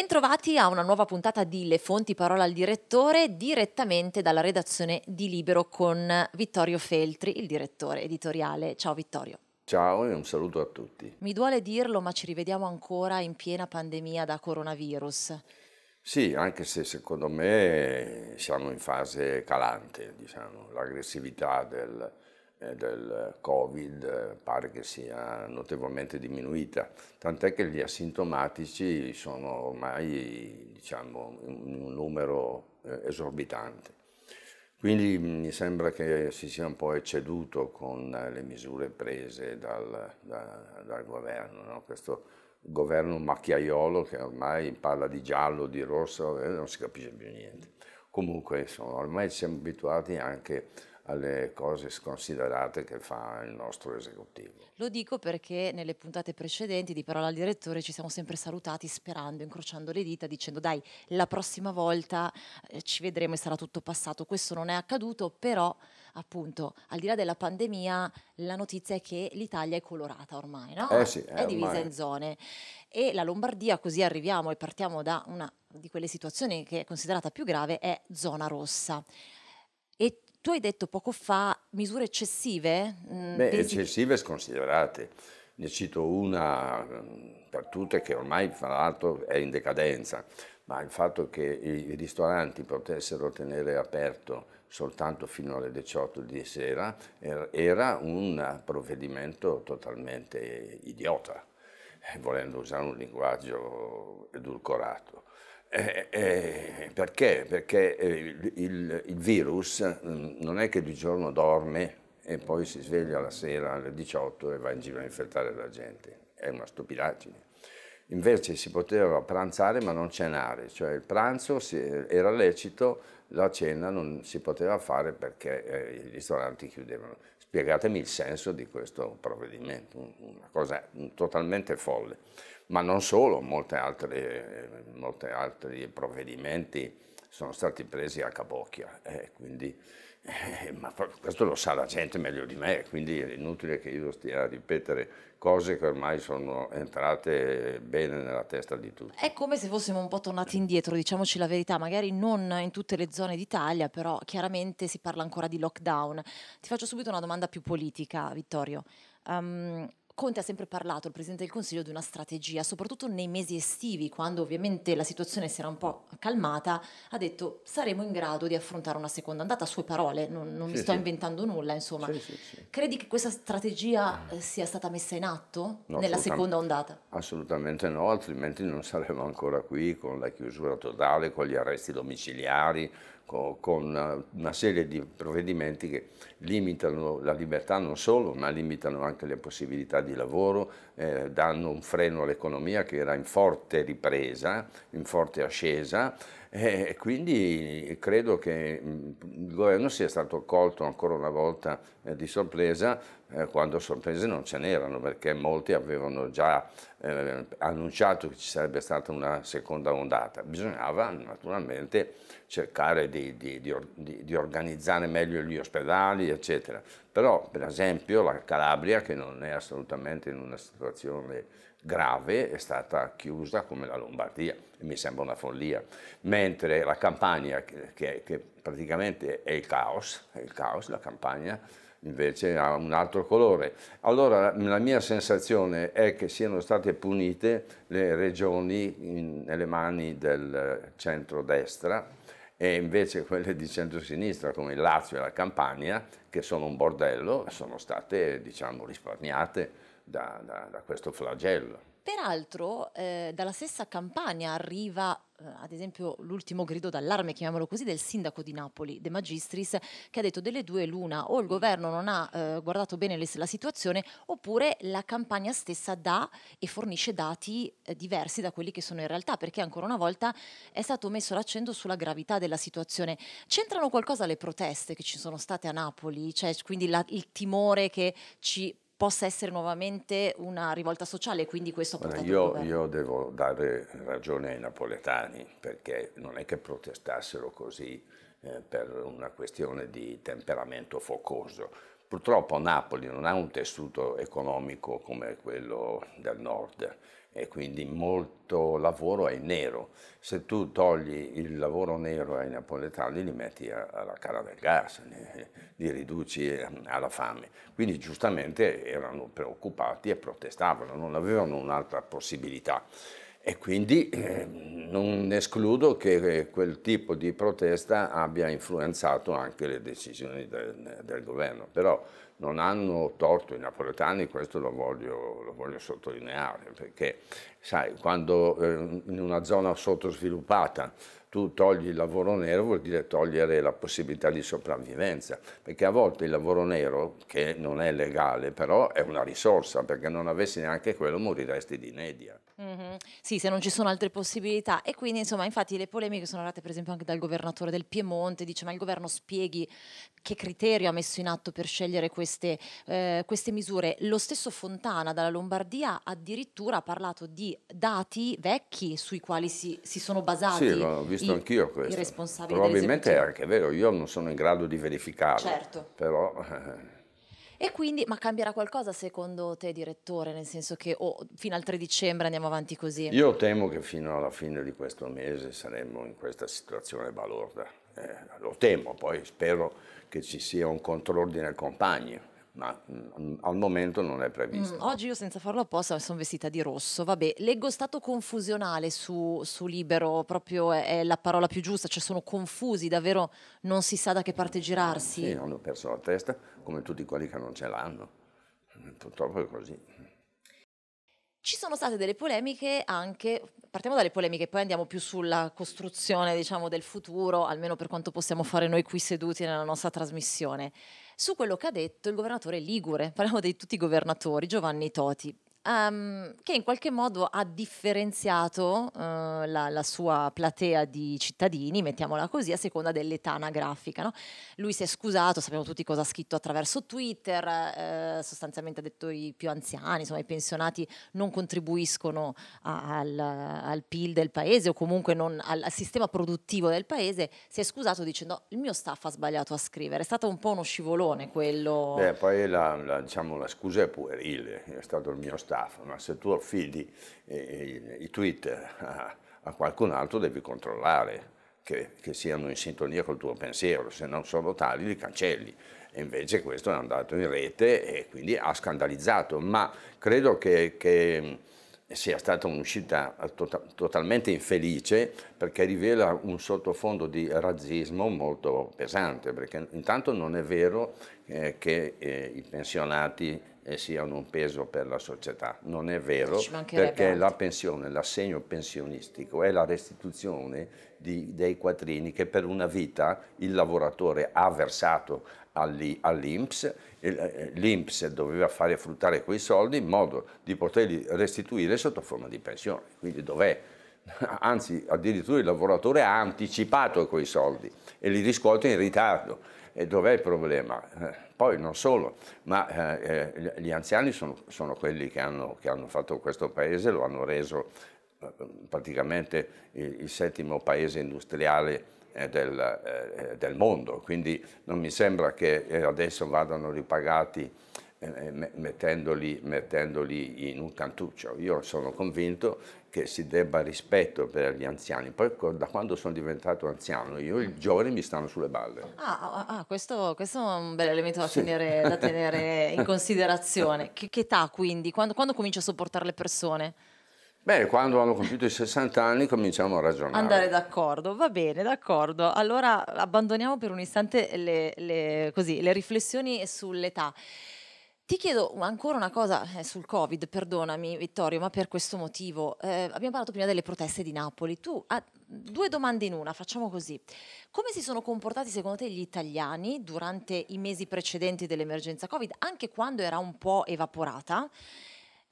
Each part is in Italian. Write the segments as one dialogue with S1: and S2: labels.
S1: Bentrovati a una nuova puntata di Le Fonti Parola al Direttore direttamente dalla redazione di Libero con Vittorio Feltri, il direttore editoriale. Ciao Vittorio.
S2: Ciao e un saluto a tutti.
S1: Mi duole dirlo, ma ci rivediamo ancora in piena pandemia da coronavirus.
S2: Sì, anche se secondo me siamo in fase calante, diciamo, l'aggressività del, eh, del Covid eh, pare che sia notevolmente diminuita, tant'è che gli asintomatici sono ormai diciamo, in un numero eh, esorbitante. Quindi mm, mi sembra che si sia un po' ecceduto con le misure prese dal, da, dal governo, no? questo governo macchiaiolo che ormai parla di giallo, di rosso non si capisce più niente. Comunque insomma, ormai siamo abituati anche alle cose sconsiderate che fa il nostro esecutivo.
S1: Lo dico perché nelle puntate precedenti di Parola al Direttore ci siamo sempre salutati sperando, incrociando le dita, dicendo dai, la prossima volta eh, ci vedremo e sarà tutto passato. Questo non è accaduto, però appunto, al di là della pandemia, la notizia è che l'Italia è colorata ormai, no? Eh sì, eh, è divisa ormai. in zone. E la Lombardia, così arriviamo e partiamo da una di quelle situazioni che è considerata più grave, è zona rossa. E tu hai detto poco fa misure eccessive? Mm, Beh,
S2: eccessive e sconsiderate. Ne cito una mm, per tutte che ormai fra l'altro è in decadenza, ma il fatto che i ristoranti potessero tenere aperto soltanto fino alle 18 di sera er-, era un provvedimento totalmente idiota, eh, volendo usare un linguaggio edulcorato. Eh, eh, eh, perché? Perché il, eh, il, il, virus mm, non è che di giorno dorme e poi si sveglia la sera alle 18 e va in giro a infettare la gente. È una stupidaggine. Invece si poteva pranzare ma non cenare, cioè il pranzo si, era lecito, la cena non si poteva fare perché eh, i ristoranti chiudevano. Spiegatemi il senso di questo provvedimento, una cosa mm, totalmente folle ma non solo, molti altri provvedimenti sono stati presi a capocchia, eh, quindi, eh, ma questo lo sa la gente meglio di me, quindi è inutile che io stia a ripetere cose che ormai sono entrate bene nella testa di tutti. È
S1: come se fossimo un po' tornati indietro, diciamoci la verità, magari non in tutte le zone d'Italia, però chiaramente si parla ancora di lockdown. Ti faccio subito una domanda più politica, Vittorio. Um, Conte ha sempre parlato, il Presidente del Consiglio, di una strategia, soprattutto nei mesi estivi, quando ovviamente la situazione si era un po' calmata, ha detto saremo in grado di affrontare una seconda andata, sue parole, non, non sì, mi sto sì. inventando nulla, insomma. Sì, Credi che questa strategia eh, sia stata messa in atto no, nella seconda ondata?
S2: Assolutamente no, altrimenti non saremmo ancora qui con la chiusura totale, con gli arresti domiciliari, con eh, una serie di provvedimenti che limitano la libertà non solo, ma limitano anche le possibilità di lavoro, eh, danno un freno all'economia che era in forte ripresa, in forte ascesa eh, e quindi credo che mm, il governo sia stato colto ancora una volta eh, di sorpresa eh, quando sorprese non ce n'erano perché molti avevano già eh, annunciato che ci sarebbe stata una seconda ondata. Bisognava naturalmente cercare di, di, di, di, organizzare meglio gli ospedali, eccetera. Però, per esempio, la Calabria, che non è assolutamente in una situazione grave, è stata chiusa come la Lombardia, e mi sembra una follia. Mentre la Campania, che, che praticamente è il caos, è il caos, la Campania invece ha un altro colore. Allora la mia sensazione è che siano state punite le regioni in, nelle mani del centro-destra e invece quelle di centro-sinistra come il Lazio e la Campania, che sono un bordello, sono state diciamo, risparmiate da, da, da questo flagello.
S1: Peraltro eh, dalla stessa Campania arriva eh, ad esempio l'ultimo grido d'allarme, chiamiamolo così, del sindaco di Napoli, De Magistris, che ha detto delle due l'una, o il governo non ha eh, guardato bene le, la situazione, oppure la campagna stessa dà e fornisce dati eh, diversi da quelli che sono in realtà, perché ancora una volta è stato messo l'accento sulla gravità della situazione. C'entrano qualcosa le proteste che ci sono state a Napoli, cioè, quindi la, il timore che ci possa essere nuovamente una rivolta sociale, quindi questo ha io,
S2: io, devo dare ragione ai napoletani, perché non è che protestassero così eh, per una questione di temperamento focoso. Purtroppo Napoli non ha un tessuto economico come quello del nord, e quindi molto lavoro è nero. Se tu togli il lavoro nero ai napoletani li metti alla cara del gas, li, riduci ehm, alla fame. Quindi giustamente erano preoccupati e protestavano, non avevano un'altra possibilità. E quindi eh, non escludo che eh, quel tipo di protesta abbia influenzato anche le decisioni del, del governo, però non hanno torto i napoletani, questo lo voglio, lo voglio sottolineare, perché sai, quando eh, in una zona sottosviluppata tu togli il lavoro nero vuol dire togliere la possibilità di sopravvivenza, perché a volte il lavoro nero, che non è legale, però è una risorsa, perché non avessi neanche quello moriresti di inedia.
S1: Mm-hmm. Sì, se non ci sono altre possibilità. E quindi, insomma, infatti le polemiche sono arrivate per esempio anche dal governatore del Piemonte, dice ma il governo spieghi che criterio ha messo in atto per scegliere queste, eh, queste misure. Lo stesso Fontana dalla Lombardia addirittura ha parlato di dati vecchi sui quali si, si sono basati. Sì, visto anch'io questo. I Probabilmente
S2: è anche vero, io non sono in grado di verificarlo. Certo. Però...
S1: E quindi, ma cambierà qualcosa secondo te, direttore? Nel senso che oh, fino al 3 dicembre andiamo avanti così? Io
S2: temo che fino alla fine di questo mese saremmo in questa situazione balorda. Eh, lo temo, poi spero che ci sia un controllo al compagno ma mm, al momento non è previsto.
S1: Mm, oggi io senza farlo apposta sono vestita di rosso, vabbè, leggo stato confusionale su, su Libero, proprio è, è, la parola più giusta, cioè sono confusi, davvero non si sa da che parte girarsi. Sì,
S2: hanno perso la testa come tutti quelli che non ce l'hanno, purtroppo è così.
S1: Ci sono state delle polemiche anche, partiamo dalle polemiche, poi andiamo più sulla costruzione diciamo, del futuro, almeno per quanto possiamo fare noi qui seduti nella nostra trasmissione su quello che ha detto il governatore Ligure, parliamo di tutti i governatori, Giovanni Toti um, che in qualche modo ha differenziato uh, la, la, sua platea di cittadini, mettiamola così, a seconda dell'età anagrafica. No? Lui si è scusato, sappiamo tutti cosa ha scritto attraverso Twitter, eh, sostanzialmente ha detto i più anziani, insomma i pensionati non contribuiscono a, al, al, PIL del paese o comunque non, al, al sistema produttivo del paese, si è scusato dicendo il mio staff ha sbagliato a scrivere, è stato un po' uno scivolone quello. Beh,
S2: poi la, la, diciamo, la scusa è puerile, è stato il mio staff staff, ma se tu affidi eh, eh i tweet a, a, qualcun altro devi controllare che, che, siano in sintonia col tuo pensiero, se non sono tali li cancelli. E invece questo è andato in rete e quindi ha scandalizzato, ma credo che, che eh, sia stata un'uscita to tota-, totalmente infelice perché rivela un sottofondo di razzismo molto pesante, perché intanto non è vero eh, che eh, i pensionati e eh, siano un peso per la società. Non è vero, perché la pensione, l'assegno pensionistico è la restituzione di, dei quattrini che per una vita il lavoratore ha versato all'INPS, eh, l'INPS doveva fare fruttare quei soldi in modo di poterli restituire sotto forma di pensione. Quindi dov'è anzi addirittura il lavoratore ha anticipato quei soldi e li riscuote in ritardo. E dov'è il problema? Eh, poi non solo, ma eh, eh, gli anziani sono, sono quelli che hanno, che hanno, fatto questo paese, lo hanno reso eh, praticamente il, il, settimo paese industriale eh, del, del, mondo, quindi non mi sembra che adesso vadano ripagati eh, eh, mettendoli, mettendoli in un cantuccio. Io sono convinto che si debba rispetto per gli anziani. Poi da quando sono diventato anziano, io i giovani mi stanno sulle balle.
S1: Ah, ah, ah, ah questo, questo, è un bel elemento da, sì. tenere, da tenere, in considerazione. Che, che età quindi? Quando, quando cominci a sopportare le persone?
S2: Beh, quando hanno compiuto i 60 anni cominciamo a ragionare. Andare
S1: d'accordo, va bene, d'accordo. Allora abbandoniamo per un istante le, le, così, le riflessioni sull'età. Ti chiedo ancora una cosa eh, sul Covid, perdonami Vittorio, ma per questo motivo. Eh, abbiamo parlato prima delle proteste di Napoli. Tu ah, due domande in una, facciamo così. Come si sono comportati secondo te gli italiani durante i mesi precedenti dell'emergenza Covid, anche quando era un po' evaporata?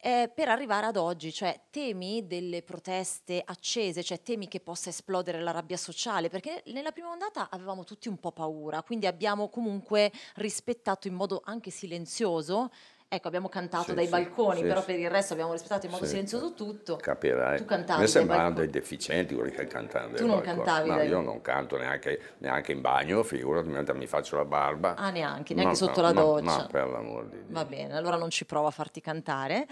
S1: eh, per arrivare ad oggi, cioè temi delle proteste accese, cioè temi che possa esplodere la rabbia sociale, perché nella prima ondata avevamo tutti un po' paura, quindi abbiamo comunque rispettato in modo anche silenzioso Ecco, abbiamo cantato sì, dai sì, balconi, sì, però per il resto abbiamo rispettato in modo silenzioso tutto.
S2: Capirai. Tu cantavi. Mi sembrano dei deficienti quelli che cantavano. Tu non balconi. cantavi. No, dai... io non canto neanche, neanche, in bagno, figurati, mentre mi faccio la barba. Ah, neanche, neanche no, sotto no, la doccia. No, no, per l'amor di
S1: Dio. Va bene, allora non ci provo a farti cantare.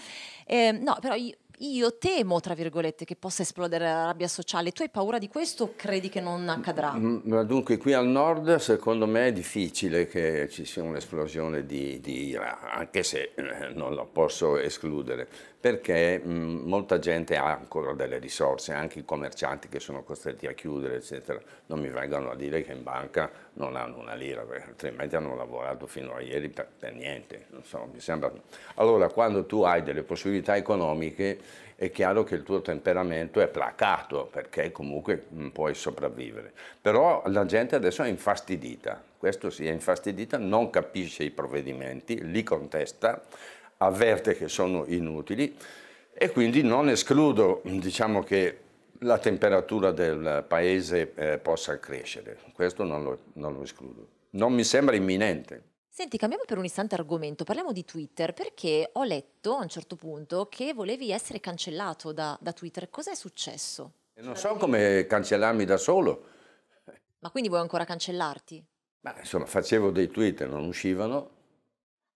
S1: Eh, no, però io, io temo, tra virgolette, che possa esplodere la rabbia sociale. Tu hai paura di questo o credi che non accadrà?
S2: Mm, mm, dunque, qui al nord secondo me è difficile che ci sia un'esplosione di, di ira, anche se eh, non la posso escludere perché mh, mm, molta gente ha ancora delle risorse, anche i commercianti che sono costretti a chiudere, eccetera, non mi vengono a dire che in banca non hanno una lira, perché altrimenti hanno lavorato fino a ieri per, per niente. So, sembra... Allora, quando tu hai delle possibilità economiche, è chiaro che il tuo temperamento è placato, perché comunque mh, mm, puoi sopravvivere. Però la gente adesso è infastidita, questo si è infastidita, non capisce i provvedimenti, li contesta, avverte che sono inutili e quindi non escludo diciamo, che la temperatura del paese eh, possa crescere, questo non lo, non lo escludo. Non mi sembra imminente.
S1: Senti, cambiamo per un istante argomento, parliamo di Twitter, perché ho letto a un certo punto che volevi essere cancellato da, da Twitter. Cos'è successo?
S2: Non so come cancellarmi da solo.
S1: Ma quindi vuoi ancora cancellarti?
S2: Ma insomma, facevo dei tweet, non uscivano,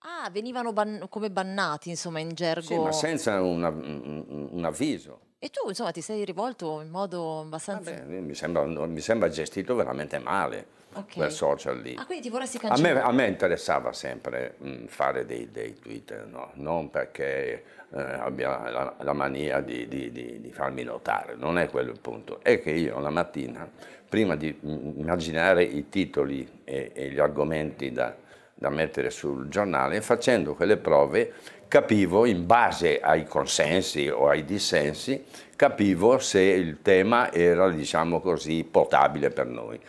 S1: Ah, venivano ban- come bannati, insomma, in gergo. Sì, ma
S2: senza una- un, un avviso.
S1: E tu, insomma, ti sei rivolto in modo abbastanza... Vabbè,
S2: mi, sembra, mi sembra gestito veramente male okay. quel social lì. Ah,
S1: quindi ti vorresti cancellare? A
S2: me, a me interessava sempre mh, mm, fare dei, dei tweet, no? non perché eh, abbia la, la mania di, di, di, di, farmi notare, non è quello il punto. È che io la mattina, prima di mm, immaginare i titoli e, e gli argomenti da da mettere sul giornale, facendo quelle prove capivo in base ai consensi o ai dissensi, capivo se il tema era, diciamo così, portabile per noi.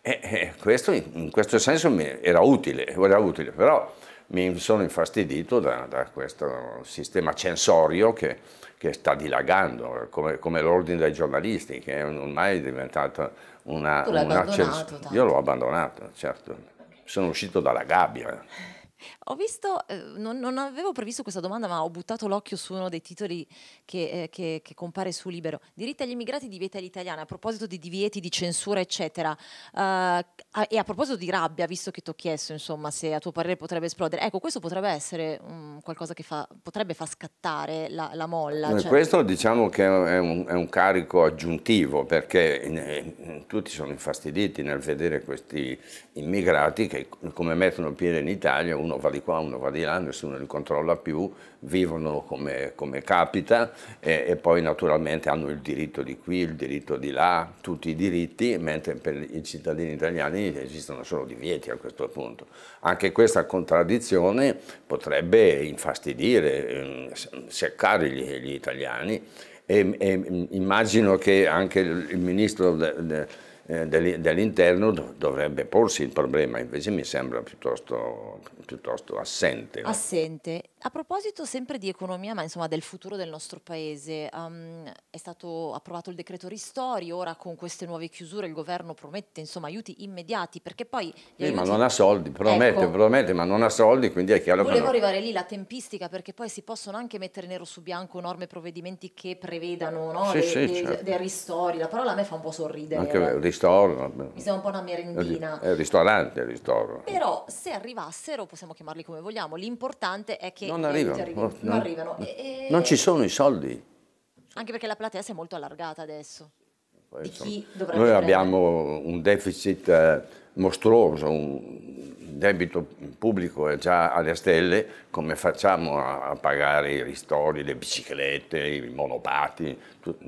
S2: E, e questo in questo senso era utile, era utile, però mi sono infastidito da, da questo sistema censorio che, che sta dilagando, come, come l'ordine dei giornalisti, che ormai è diventato una... Tu l'hai abbandonato. Io l'ho abbandonato, certo sono uscito dalla gabbia.
S1: Ho visto, eh, non, non, avevo previsto questa domanda, ma ho buttato l'occhio su uno dei titoli che, eh, che, che compare su Libero. Diritti agli immigrati, divieti all'italiana. A proposito di divieti, di censura, eccetera. Uh, e a proposito di rabbia, visto che ti ho chiesto, insomma, se a tuo parere potrebbe esplodere. Ecco, questo potrebbe essere um, qualcosa che fa, potrebbe far scattare la, la molla. Eh, cioè... Questo
S2: diciamo che è un, è un carico aggiuntivo, perché in, in, tutti sono infastiditi nel vedere questi immigrati che come mettono piede in Italia uno uno va di qua, uno va di là, nessuno li controlla più, vivono come, come capita e, e, poi naturalmente hanno il diritto di qui, il diritto di là, tutti i diritti, mentre per i cittadini italiani esistono solo divieti a questo punto. Anche questa contraddizione potrebbe infastidire, ehm, seccare gli, gli italiani e, e, immagino che anche il ministro... De, de, eh, dell'interno dovrebbe porsi il problema, invece mi sembra piuttosto, piuttosto assente.
S1: Assente a proposito sempre di economia, ma insomma del futuro del nostro paese, um, è stato approvato il decreto ristori, ora con queste nuove chiusure il governo promette insomma, aiuti immediati perché poi... Sì, aiuti... ma non ha
S2: soldi, promette, ecco. promette, ma non ha soldi, quindi è chiaro Volevo che... Volevo
S1: arrivare lì la tempistica perché poi si possono anche mettere nero su bianco norme, provvedimenti che prevedano no, sì, le, sì, certo. dei ristori, la parola a me fa un po' sorridere. Anche eh.
S2: ristoro. Mi sembra un
S1: po' una merendina. È eh,
S2: ristorante, il ristoro.
S1: Però se arrivassero, possiamo chiamarli come vogliamo, l'importante è che che non arrivano. arrivano. Non, non, arrivano. E, non ci
S2: sono i soldi.
S1: Anche perché la platea si è molto allargata adesso. Poi, insomma, noi
S2: abbiamo un deficit eh, mostruoso, un debito pubblico è già alle stelle, come facciamo a, a pagare i ristori, le biciclette, i monopati? Tutto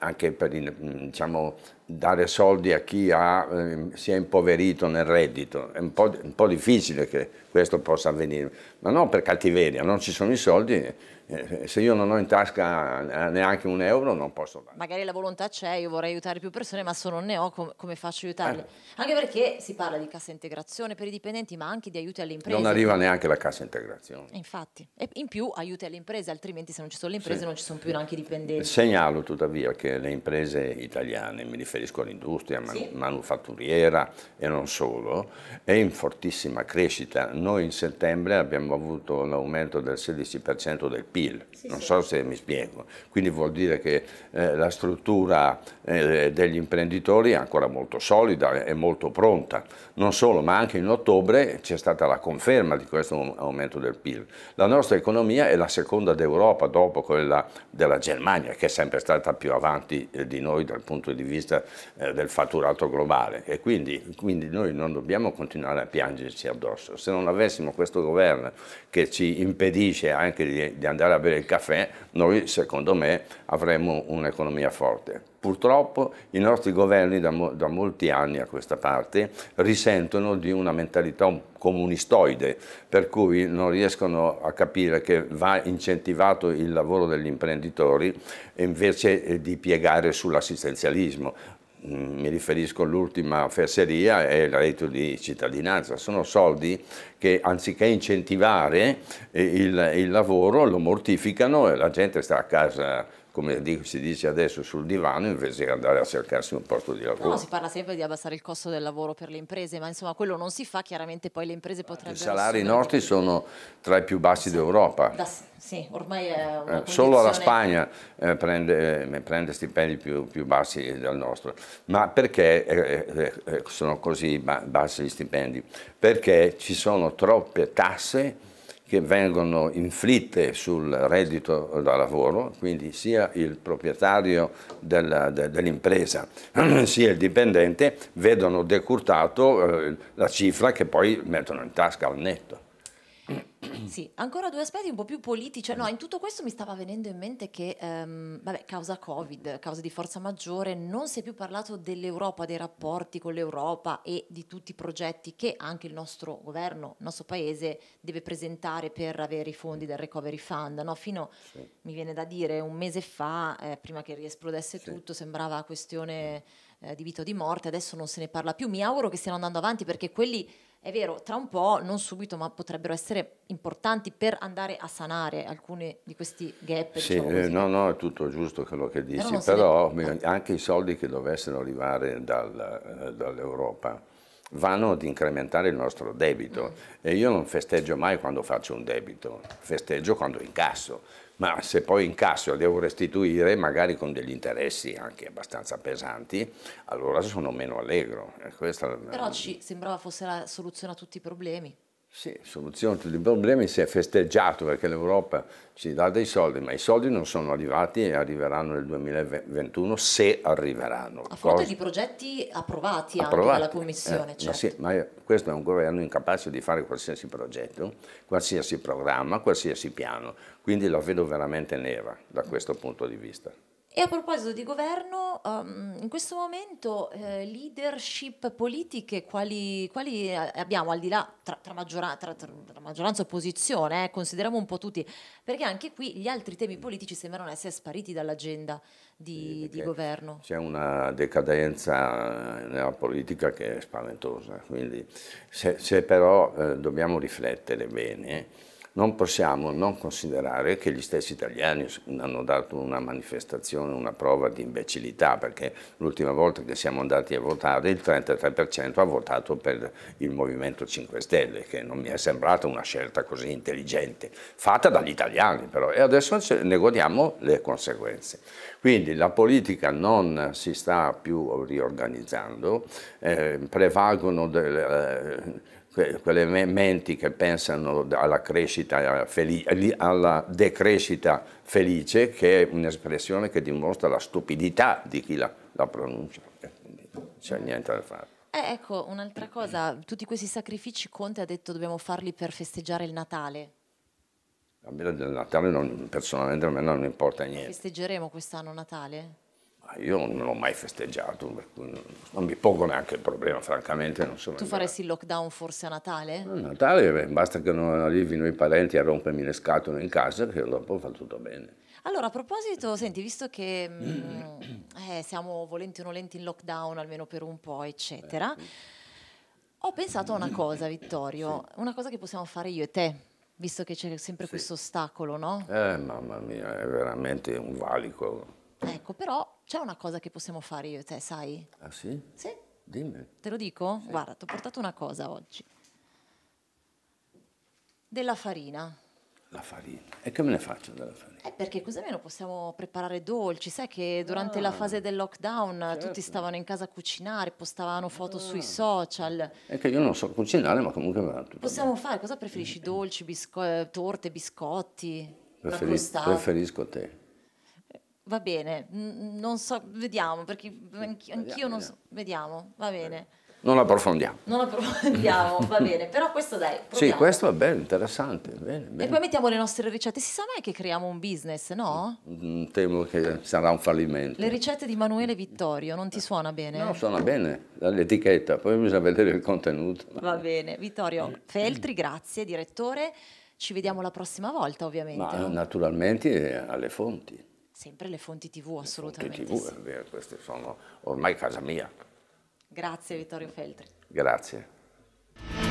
S2: anche per mm, diciamo, dare soldi a chi ha, ehm, si è impoverito nel reddito. È un po', un po' difficile che questo possa avvenire, ma non per cattiveria, non ci sono i soldi, eh, se io non ho in tasca eh, neanche un euro non posso dare.
S1: Magari la volontà c'è, io vorrei aiutare più persone, ma se non ne ho com come faccio ad aiutarle? Eh. Anche perché si parla di cassa integrazione per i dipendenti, ma anche di aiuti alle imprese. Non arriva
S2: neanche la cassa integrazione.
S1: Eh, infatti, e in più aiuti alle imprese, altrimenti se non ci sono le imprese sì. non ci sono più neanche i dipendenti.
S2: Segnalo tuttavia che le imprese italiane, mi riferisco all'industria man sì. manufatturiera e non solo, è in fortissima crescita. Noi in settembre abbiamo avuto l'aumento del 16% del PIL PIL, sì, non sì. so se mi spiego, quindi vuol dire che eh, la struttura eh, degli imprenditori è ancora molto solida e molto pronta, non solo, ma anche in ottobre c'è stata la conferma di questo aumento del PIL. La nostra economia è la seconda d'Europa dopo quella della Germania, che è sempre stata più avanti eh, di noi dal punto di vista eh, del fatturato globale e quindi, quindi noi non dobbiamo continuare a piangerci addosso. Se non avessimo questo governo che ci impedisce anche di, di andare andare a bere il caffè, noi secondo me avremmo un'economia forte. Purtroppo i nostri governi da, mo da, molti anni a questa parte risentono di una mentalità comunistoide, per cui non riescono a capire che va incentivato il lavoro degli imprenditori invece eh, di piegare sull'assistenzialismo mi riferisco all'ultima fesseria e il reddito di cittadinanza, sono soldi che anziché incentivare eh, il, il lavoro lo mortificano e la gente sta a casa come si dice adesso, sul divano invece di andare a cercarsi un posto di lavoro. No, si
S1: parla sempre di abbassare il costo del lavoro per le imprese, ma insomma quello non si fa, chiaramente poi le imprese potrebbero... I salari nostri
S2: sono tra i più bassi sì. d'Europa.
S1: sì, ormai è una eh, condizione... Solo la Spagna
S2: eh, prende, eh, prende, stipendi più, più, bassi del nostro. Ma perché eh, eh, eh sono così bassi gli stipendi? Perché ci sono troppe tasse che vengono inflitte sul reddito da lavoro, quindi sia il proprietario dell'impresa sia il dipendente vedono decurtato eh, la cifra che poi mettono in tasca al netto.
S1: Sì, ancora due aspetti un po' più politici. Cioè, no, in tutto questo mi stava venendo in mente che, ehm, vabbè, causa Covid, causa di forza maggiore, non si è più parlato dell'Europa, dei rapporti con l'Europa e di tutti i progetti che anche il nostro governo, il nostro paese deve presentare per avere i fondi del Recovery Fund. No, fino, sì. mi viene da dire, un mese fa, eh, prima che riesplodesse sì. tutto, sembrava questione eh, di vita o di morte, adesso non se ne parla più. Mi auguro che stiano andando avanti perché quelli è vero, tra un po', non subito, ma potrebbero essere importanti per andare a sanare alcuni di questi gap. Sì, diciamo eh,
S2: no, no, è tutto giusto quello che dici, però, però ne... anche i soldi che dovessero arrivare dal, eh, dall'Europa vanno ad incrementare il nostro debito mm. e io non festeggio mai quando faccio un debito, festeggio quando incasso ma se poi incasso e devo restituire, magari con degli interessi anche abbastanza pesanti, allora sono meno allegro. Eh, questa... Però
S1: ci sembrava fosse la soluzione a tutti i problemi.
S2: Sì, soluzione a tutti i problemi, si è festeggiato perché l'Europa ci dà dei soldi, ma i soldi non sono arrivati e arriveranno nel 2021 se arriveranno.
S1: A fronte di progetti approvati, approvati. anche dalla Commissione. Eh, certo. ma,
S2: sì, ma questo è un governo incapace di fare qualsiasi progetto, qualsiasi programma, qualsiasi piano, quindi la vedo veramente nera da questo punto di vista.
S1: E a proposito di governo, um, in questo momento eh, leadership politiche quali, quali, eh, abbiamo al di là tra, tra, maggiora, tra, tra maggioranza e opposizione, eh, consideriamo un po' tutti, perché anche qui gli altri temi politici sembrano essere spariti dall'agenda di, sì, di governo.
S2: C'è una decadenza nella politica che è spaventosa, quindi se, se però eh, dobbiamo riflettere bene non possiamo non considerare che gli stessi italiani hanno dato una manifestazione, una prova di imbecillità, perché l'ultima volta che siamo andati a votare il 33% ha votato per il Movimento 5 Stelle, che non mi è sembrata una scelta così intelligente, fatta dagli italiani però, e adesso ne godiamo le conseguenze. Quindi la politica non si sta più riorganizzando, eh, prevalgono delle... Eh, quelle menti che pensano alla, felice, alla decrescita felice, che è un'espressione che dimostra la stupidità di chi la, la pronuncia. C'è niente da fare.
S1: Eh, ecco, un'altra cosa, tutti questi sacrifici Conte ha detto dobbiamo farli per festeggiare il Natale.
S2: A me del Natale non, personalmente a me non importa niente.
S1: Festeggeremo quest'anno Natale?
S2: Io non l'ho mai festeggiato, non mi pongo neanche il problema, francamente. tu andato.
S1: faresti il lockdown forse a Natale? A
S2: Natale, beh, basta che non arrivino i parenti a rompermi le scatole in casa, che dopo
S1: fa tutto bene. Allora, a proposito, senti, visto che mh, mm, eh, siamo volenti o nolenti in lockdown, almeno per un po', eccetera, eh, sì. ho pensato a una cosa, Vittorio, sì. una cosa che possiamo fare io e te visto che c'è sempre sì. questo ostacolo, no?
S2: Eh, mamma mia, è veramente un valico.
S1: Ecco, però c'è una cosa che possiamo fare io e te, sai? Ah sì? Sì. Dimmi. Te lo dico? Sì. Guarda, ti ho portato una cosa oggi. Della farina.
S2: La farina. E che me ne faccio
S1: della farina? Eh, perché così almeno possiamo preparare dolci. Sai che durante ah, la fase del lockdown certo. tutti stavano in casa a cucinare, postavano foto ah. sui social.
S2: E che io non so cucinare, ma comunque Possiamo
S1: fare, cosa preferisci? Mm. Dolci, bisco torte, biscotti? Preferi-
S2: preferisco te.
S1: Va bene, non so, vediamo, perché anch'io, anch'io non so, vediamo, va bene.
S2: Non approfondiamo.
S1: Non approfondiamo, va bene, però questo dai. Proviamo. Sì, questo
S2: è bello, interessante. Bene, bene. E poi
S1: mettiamo le nostre ricette. Si sa mai che creiamo un business, no?
S2: Mm, temo che sarà un fallimento.
S1: Le ricette di Manuele Vittorio, non ti suona bene? No,
S2: suona bene, dall'etichetta, poi bisogna vedere il contenuto.
S1: Va bene, Vittorio mm. Feltri, grazie, direttore. Ci vediamo la prossima volta, ovviamente. Ma
S2: naturalmente eh, alle fonti.
S1: Sempre le fonti TV, assolutamente. Le fonti TV, sì. è
S2: vero, queste sono ormai casa mia.
S1: Grazie Vittorio Feltri.
S2: Grazie.